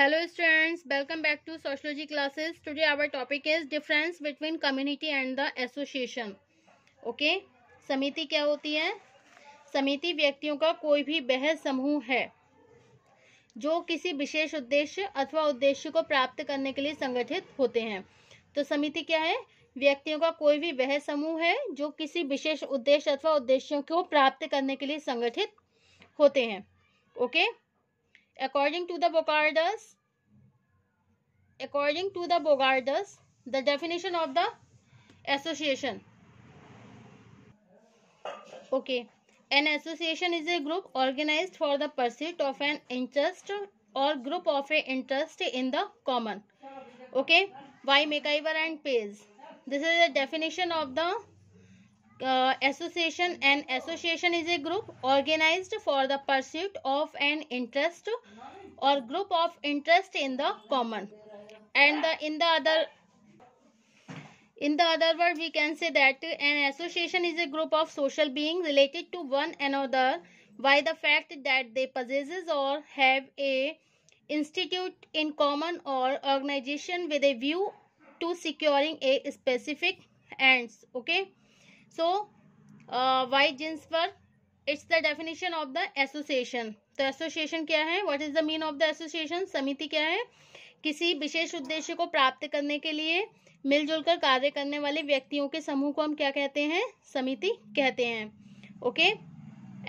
Hello students welcome back to sociology classes today our topic is difference between community and the association okay समिति क्या होती है समिति व्यक्तियों का कोई भी बहस समूह है जो किसी विशेष उद्देश्य अथवा उद्देश्य को प्राप्त करने के लिए संगठित होते हैं तो समिति क्या है व्यक्तियों का कोई भी वह समूह है जो किसी विशेष उद्देश्य अथवा उद्देश्यों को प्राप्त करने के लिए संगठित होते हैं okay okay? According to the Bogardas, according to the Bogardas, the definition of the association. Okay. An association is a group organized for the pursuit of an interest or group of an interest in the common. Okay. why Mekaiver and Pays. This is the definition of the uh, association an association is a group organized for the pursuit of an interest or group of interest in the common and the, in the other in the other word we can say that an association is a group of social beings related to one another by the fact that they possesses or have a institute in common or organization with a view to securing a specific ends okay so white jeans पर it's the definition of the association तो association क्या है what is the mean of the association समिति क्या है किसी विशेष उद्देश्य को प्राप्त करने के लिए मिलजुल कर कार्य करने वाले व्यक्तियों के समूह को हम क्या कहते हैं समिति कहते हैं okay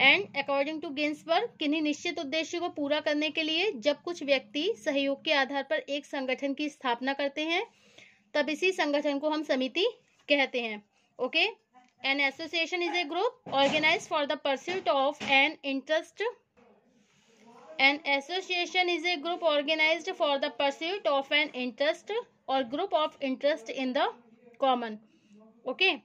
and according to Ginsberg किन्हीं निश्चित उद्देश्य को पूरा करने के लिए जब कुछ व्यक्ति सहयोग के आधार पर एक संगठन की स्थापना करते हैं तब इसी संगठन को हम समिति कहते हैं okay okay? an association is a group organized for the pursuit of an interest an association is a group organized for the pursuit of an interest or group of interest in the common okay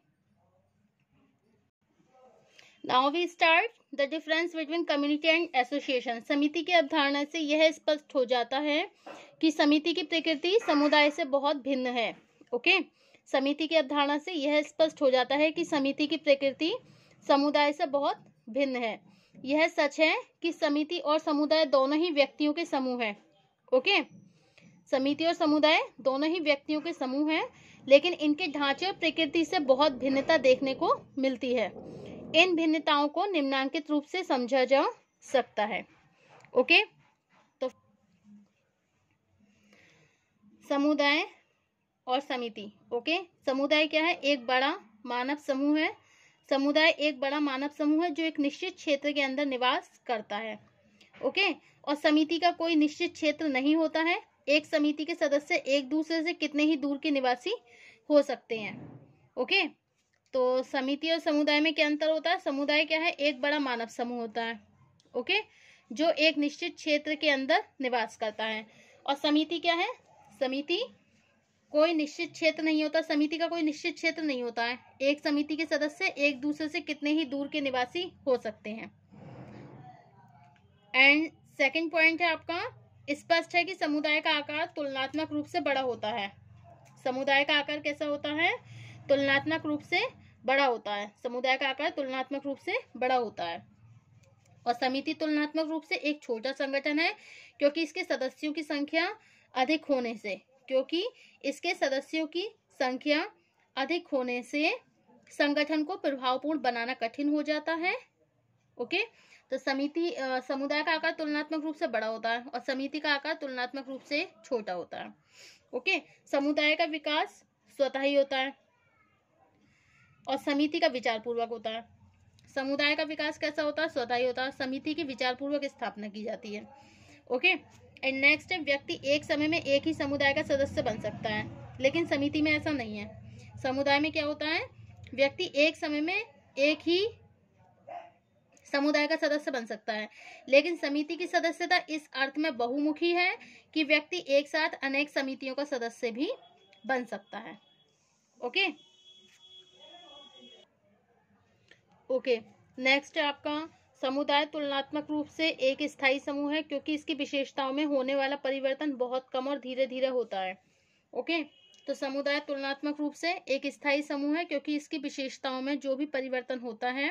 now we start the difference between community and association समिति की अवधारणा से यह स्पष्ट हो जाता है कि समिति की प्रकृति समुदाय से बहुत भिन्न है ओके okay? समिति की अवधारणा से यह स्पष्ट हो जाता है कि समिति की प्रकृति समुदाय से बहुत भिन्न है यह सच है कि समिति और समुदाय दोनों ही व्यक्तियों के समूह हैं ओके समिति और समुदाय दोनों ही व्यक्तियों के समूह हैं लेकिन इनके ढांचे और प्रकृति से बहुत भिन्नता देखने को मिलती है इन भिन्नताओं को निम्नांकित रूप से समझा जा सकता है ओके तो समुदाय और समिति ओके समुदाय क्या है एक बड़ा मानव समूह है समुदाय एक बड़ा मानव समूह है जो एक निश्चित क्षेत्र के अंदर निवास करता है ओके और समिति का कोई निश्चित क्षेत्र नहीं होता है एक समिति के सदस्य एक दूसरे से कितने ही दूर के निवासी हो सकते हैं ओके तो समिति और समुदाय में क्या अंतर होता है समुदाय क्या है एक बड़ा मानव समूह होता है ओके जो एक निश्चित क्षेत्र के अंदर निवास करता है और समिति क्या है समिति कोई निश्चित क्षेत्र नहीं होता समिति का कोई निश्चित क्षेत्र नहीं होता है एक समिति के सदस्य एक दूसरे से कितने ही दूर के निवासी हो सकते हैं एंड सेकंड पॉइंट है आपका स्पष्ट है कि समुदाय का आकार तुलनात्मक रूप से बड़ा होता है समुदाय का आकार कैसा होता है तुलनात्मक रूप से बड़ा होता है समुदाय का आकार तुलनात्मक रूप से बड़ा होता है और समिति तुलनात्मक रूप से एक छोटा संगठन है क्योंकि इसके सदस्यों की संख्या अधिक होने से क्योंकि इसके सदस्यों की संख्या अधिक होने से संगठन को प्रभावपूर्ण बनाना कठिन हो जाता है ओके तो समिति समुदाय का आकार तुलनात्मक रूप से बड़ा होता है और समिति का आकार तुलनात्मक रूप से छोटा होता है ओके समुदाय का विकास स्वतः ही होता है और समिति का विचार पूर्वक होता है समुदाय का विकास कैसा होता है स्वतः ही होता है समिति की विचार पूर्वक स्थापना की जाती है ओके एंड नेक्स्ट व्यक्ति एक समय में एक ही समुदाय का सदस्य बन सकता है लेकिन समिति में ऐसा नहीं है समुदाय में क्या होता है व्यक्ति एक समय में एक ही समुदाय का सदस्य बन सकता है लेकिन समिति की सदस्यता इस अर्थ में बहुमुखी है कि व्यक्ति एक साथ अनेक समितियों का सदस्य भी बन सकता है ओके ओके नेक्स्ट है आपका समुदाय तुलनात्मक रूप से एक स्थायी समूह है क्योंकि इसकी विशेषताओं में होने वाला परिवर्तन बहुत कम और धीरे धीरे होता है ओके तो समुदाय तुलनात्मक रूप से एक स्थायी समूह है क्योंकि इसकी विशेषताओं में जो भी परिवर्तन होता है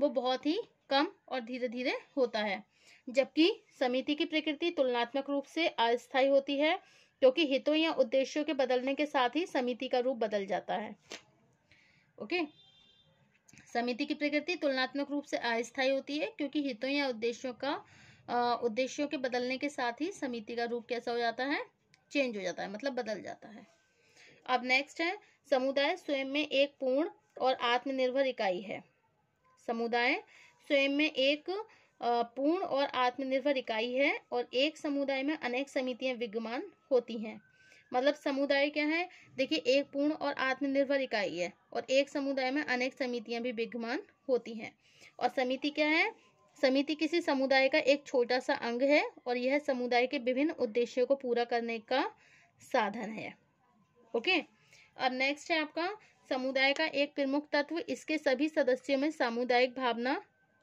वो बहुत ही कम और धीरे धीरे होता है जबकि समिति की प्रकृति तुलनात्मक रूप से अस्थायी होती है क्योंकि हितों या उद्देश्यों के बदलने के साथ ही समिति का रूप बदल जाता है ओके okay? समिति की प्रकृति तुलनात्मक रूप से अस्थायी होती है क्योंकि हितों या उद्देश्यों का उद्देश्यों के बदलने के साथ ही समिति का रूप कैसा हो जाता है चेंज हो जाता है मतलब बदल जाता है अब नेक्स्ट है समुदाय स्वयं में एक पूर्ण और आत्मनिर्भर इकाई है समुदाय स्वयं में एक पूर्ण और आत्मनिर्भर इकाई है और एक समुदाय में अनेक समितियां विद्यमान होती हैं मतलब समुदाय क्या है देखिए एक पूर्ण और आत्मनिर्भर इकाई है और एक समुदाय में अनेक समितियां भी विद्यमान होती हैं और समिति क्या है समिति किसी समुदाय का एक छोटा सा अंग है और यह समुदाय के विभिन्न उद्देश्यों को पूरा करने का साधन है ओके और नेक्स्ट है आपका समुदाय का एक प्रमुख तत्व इसके सभी सदस्यों में सामुदायिक भावना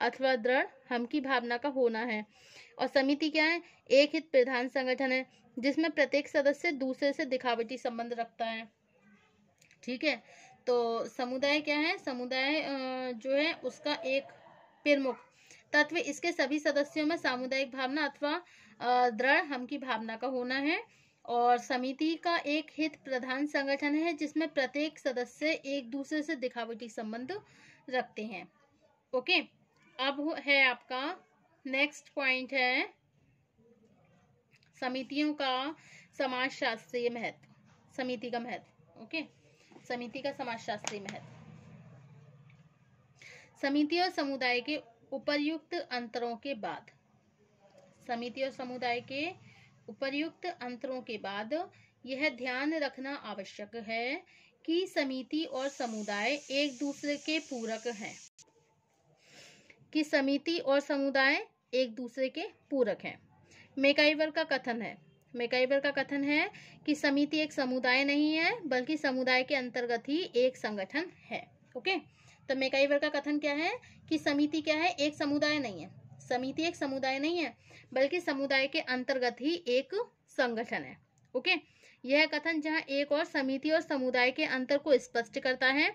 अथवा दृढ़ हम की भावना का होना है और समिति क्या है एक हित प्रधान संगठन है जिसमें प्रत्येक सदस्य दूसरे से दिखावटी संबंध रखता है ठीक है तो समुदाय क्या है समुदाय जो है उसका एक प्रमुख तत्व इसके सभी सदस्यों में सामुदायिक भावना अथवा दृढ़ हम की भावना का होना है और समिति का एक हित प्रधान संगठन है जिसमें प्रत्येक सदस्य एक दूसरे से दिखावटी संबंध रखते हैं ओके अब है आपका नेक्स्ट पॉइंट है समितियों का समाज शास्त्रीय महत्व समिति का महत्व ओके समिति का समाज शास्त्रीय महत्व समिति और समुदाय के उपरयुक्त अंतरों के बाद समिति और समुदाय के उपरयुक्त अंतरों के बाद यह ध्यान रखना आवश्यक है कि समिति और समुदाय एक दूसरे के पूरक हैं कि समिति और समुदाय एक दूसरे के पूरक हैं मेकाइवर का कथन है मेकाइबर का कथन है कि समिति एक समुदाय नहीं है बल्कि समुदाय के अंतर्गत ही एक संगठन है ओके तो मेकाइबर का कथन क्या है कि समिति क्या है एक समुदाय नहीं है समिति एक समुदाय नहीं है बल्कि समुदाय के अंतर्गत ही एक संगठन है ओके यह कथन जहाँ एक और समिति और समुदाय के अंतर को स्पष्ट करता है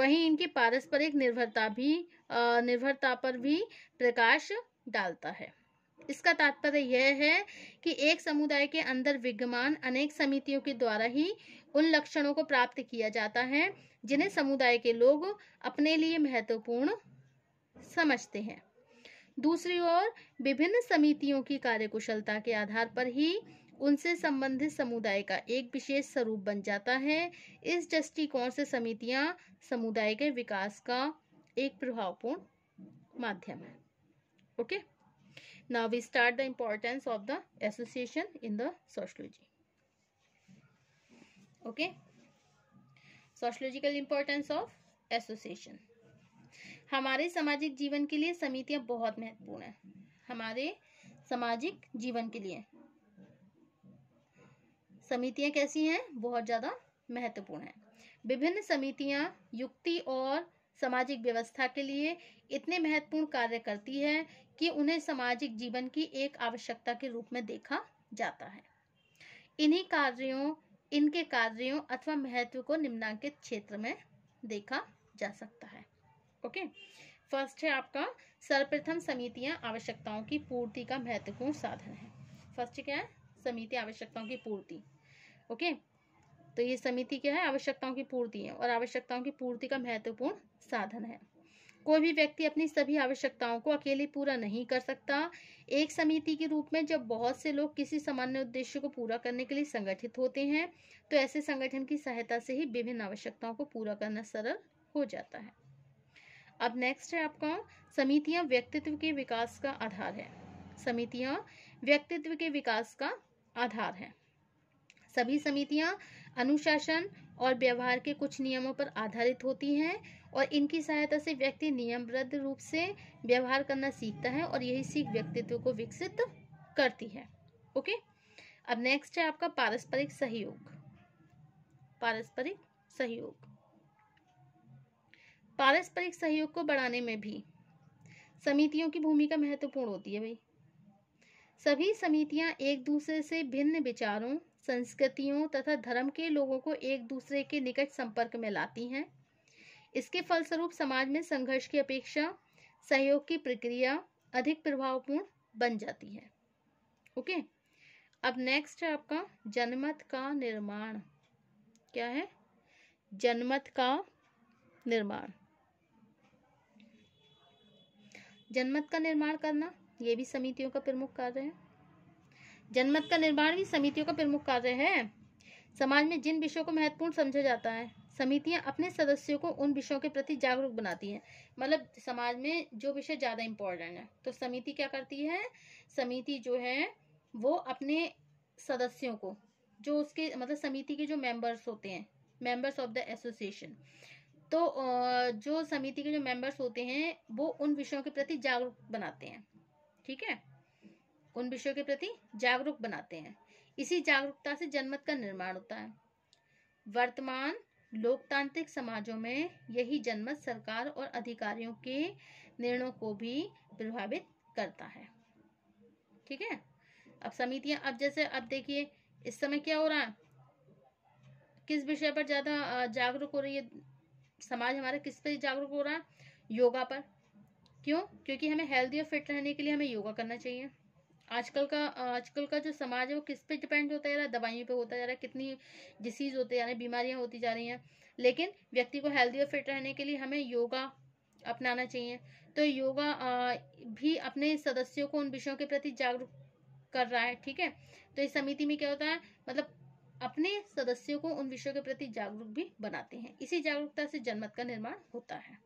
वहीं इनकी पारस्परिक निर्भरता भी आ, निर्भरता पर भी प्रकाश डालता है इसका तात्पर्य यह है कि एक समुदाय के अंदर विद्यमान अनेक समितियों के द्वारा ही उन लक्षणों को प्राप्त किया जाता है जिन्हें समुदाय के लोग अपने लिए महत्वपूर्ण समझते हैं दूसरी ओर विभिन्न समितियों की कार्यकुशलता के आधार पर ही उनसे संबंधित समुदाय का एक विशेष स्वरूप बन जाता है इस दृष्टिकोण से समितियां समुदाय के विकास का एक प्रभावपूर्ण माध्यम है okay okay? now we start the importance of the association in the sociology okay sociological importance of association हमारे सामाजिक जीवन के लिए समितियां बहुत महत्वपूर्ण हैं हमारे सामाजिक जीवन के लिए समितियां कैसी हैं बहुत ज़्यादा महत्वपूर्ण हैं विभिन्न समितियां युक्ति और सामाजिक व्यवस्था के लिए इतने महत्वपूर्ण कार्य करती है कि उन्हें सामाजिक जीवन की एक आवश्यकता के रूप में देखा जाता है इन्हीं कार्यों इनके कार्यों अथवा महत्व को निम्नांकित क्षेत्र में देखा जा सकता है ओके फर्स्ट है आपका सर्वप्रथम समितियां आवश्यकताओं की पूर्ति का महत्वपूर्ण साधन है फर्स्ट क्या है समिति आवश्यकताओं की पूर्ति ओके okay? तो ये समिति क्या है आवश्यकताओं की पूर्ति है और आवश्यकताओं की पूर्ति का महत्वपूर्ण साधन है कोई भी व्यक्ति अपनी सभी आवश्यकताओं को अकेले पूरा नहीं कर सकता एक समिति के रूप में जब बहुत से लोग किसी सामान्य उद्देश्य को पूरा करने के लिए संगठित होते हैं तो ऐसे संगठन की सहायता से ही विभिन्न आवश्यकताओं को पूरा करना सरल हो जाता है अब नेक्स्ट है आपका समितियां व्यक्तित्व के विकास का आधार है समितियां व्यक्तित्व के विकास का आधार है सभी समितियां अनुशासन और व्यवहार के कुछ नियमों पर आधारित होती हैं और इनकी सहायता से व्यक्ति नियमबद्ध रूप से व्यवहार करना सीखता है और यही सीख व्यक्तित्व को विकसित करती है ओके अब नेक्स्ट है आपका पारस्परिक सहयोग पारस्परिक सहयोग पारस्परिक सहयोग को बढ़ाने में भी समितियों की भूमिका महत्वपूर्ण होती है भाई सभी समितियां एक दूसरे से भिन्न विचारों संस्कृतियों तथा धर्म के लोगों को एक दूसरे के निकट संपर्क में लाती हैं इसके फलस्वरूप समाज में संघर्ष की अपेक्षा सहयोग की प्रक्रिया अधिक प्रभावपूर्ण बन जाती है ओके अब नेक्स्ट है आपका जनमत का निर्माण क्या है जनमत का निर्माण जनमत का निर्माण करना ये भी समितियों का प्रमुख कार्य है जनमत का निर्माण भी समितियों का प्रमुख कार्य है समाज में जिन विषयों को महत्वपूर्ण समझा जाता है समितियां अपने सदस्यों को उन विषयों के प्रति जागरूक बनाती हैं मतलब समाज में जो विषय ज़्यादा इम्पोर्टेंट है तो समिति क्या करती है समिति जो है वो अपने सदस्यों को जो उसके मतलब समिति के जो मेंबर्स होते हैं मेंबर्स ऑफ द एसोसिएशन तो जो समिति के जो मेंबर्स होते हैं वो उन विषयों के प्रति जागरूक बनाते हैं ठीक है उन विषयों के प्रति जागरूक बनाते हैं इसी जागरूकता से जनमत का निर्माण होता है वर्तमान लोकतांत्रिक समाजों में यही जनमत सरकार और अधिकारियों के निर्णयों को भी प्रभावित करता है ठीक है अब समितियां अब जैसे अब देखिए इस समय क्या हो रहा है किस विषय पर ज्यादा जागरूक हो रही है समाज हमारा किस पर जागरूक हो रहा है योगा पर क्यों क्योंकि हमें हेल्दी और फिट रहने के लिए हमें योगा करना चाहिए आजकल का आजकल का जो समाज है वो किस पे डिपेंड होता जा रहा है दवाइयों पे होता जा रहा है कितनी डिसीज होते जा रहे हैं बीमारियां होती जा रही हैं लेकिन व्यक्ति को हेल्दी और फिट रहने के लिए हमें योगा अपनाना चाहिए तो योगा भी अपने सदस्यों को उन विषयों के प्रति जागरूक कर रहा है ठीक है तो इस समिति में क्या होता है मतलब अपने सदस्यों को उन विषयों के प्रति जागरूक भी बनाते हैं इसी जागरूकता से जनमत का निर्माण होता है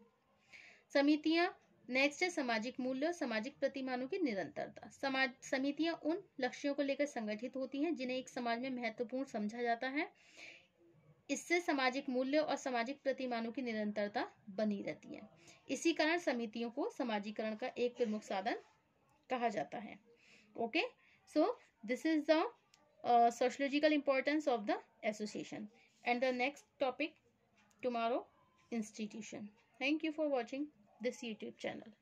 समितियां नेक्स्ट है सामाजिक मूल्य और सामाजिक प्रतिमानों की निरंतरता समाज समितियां उन लक्ष्यों को लेकर संगठित होती हैं जिन्हें एक समाज में महत्वपूर्ण समझा जाता है इससे सामाजिक मूल्य और सामाजिक प्रतिमानों की निरंतरता बनी रहती है इसी कारण समितियों को समाजीकरण का एक प्रमुख साधन कहा जाता है okay so this is the sociological importance of the association and the next topic tomorrow institution thank you for watching this YouTube channel.